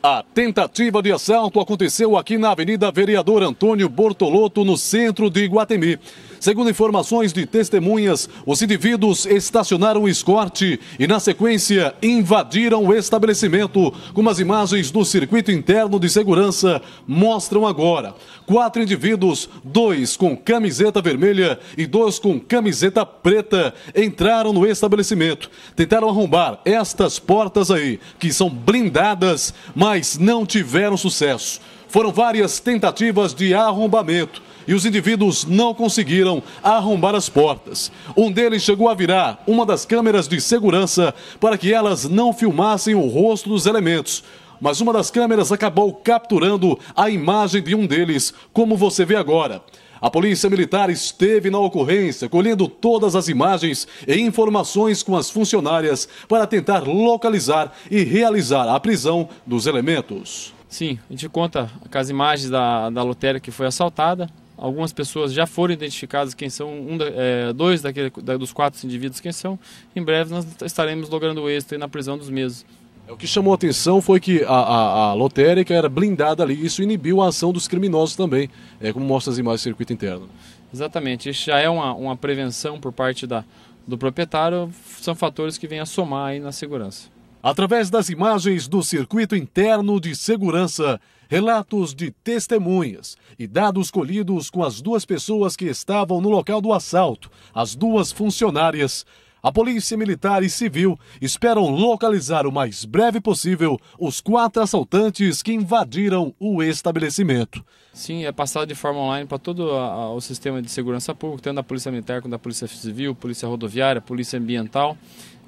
A tentativa de assalto aconteceu aqui na Avenida Vereador Antônio Bortoloto, no centro de Guatemi. Segundo informações de testemunhas, os indivíduos estacionaram o escorte e, na sequência, invadiram o estabelecimento, como as imagens do circuito interno de segurança mostram agora. Quatro indivíduos, dois com camiseta vermelha e dois com camiseta preta, entraram no estabelecimento. Tentaram arrombar estas portas aí, que são blindadas, mas não tiveram sucesso. Foram várias tentativas de arrombamento e os indivíduos não conseguiram arrombar as portas. Um deles chegou a virar uma das câmeras de segurança para que elas não filmassem o rosto dos elementos mas uma das câmeras acabou capturando a imagem de um deles, como você vê agora. A Polícia Militar esteve na ocorrência, colhendo todas as imagens e informações com as funcionárias para tentar localizar e realizar a prisão dos elementos. Sim, a gente conta com as imagens da, da loteria que foi assaltada. Algumas pessoas já foram identificadas quem são, um é, dois daquele, da, dos quatro indivíduos quem são. Em breve nós estaremos logrando êxito na prisão dos mesmos. O que chamou a atenção foi que a, a, a, lotérica era blindada ali, isso inibiu a ação dos criminosos também, é, como mostra as imagens do circuito interno. Exatamente, isso já é uma, uma prevenção por parte da, do proprietário, são fatores que vêm a somar aí na segurança. Através das imagens do circuito interno de segurança, relatos de testemunhas e dados colhidos com as duas pessoas que estavam no local do assalto, as duas funcionárias, a Polícia Militar e Civil esperam localizar o mais breve possível os quatro assaltantes que invadiram o estabelecimento. Sim, é passado de forma online para todo o sistema de segurança pública, tanto da Polícia Militar quanto da Polícia Civil, Polícia Rodoviária, Polícia Ambiental,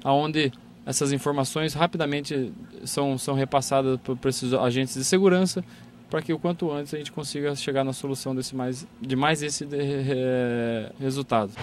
aonde essas informações rapidamente são, são repassadas para esses agentes de segurança para que o quanto antes a gente consiga chegar na solução desse mais, de mais esse de, resultado.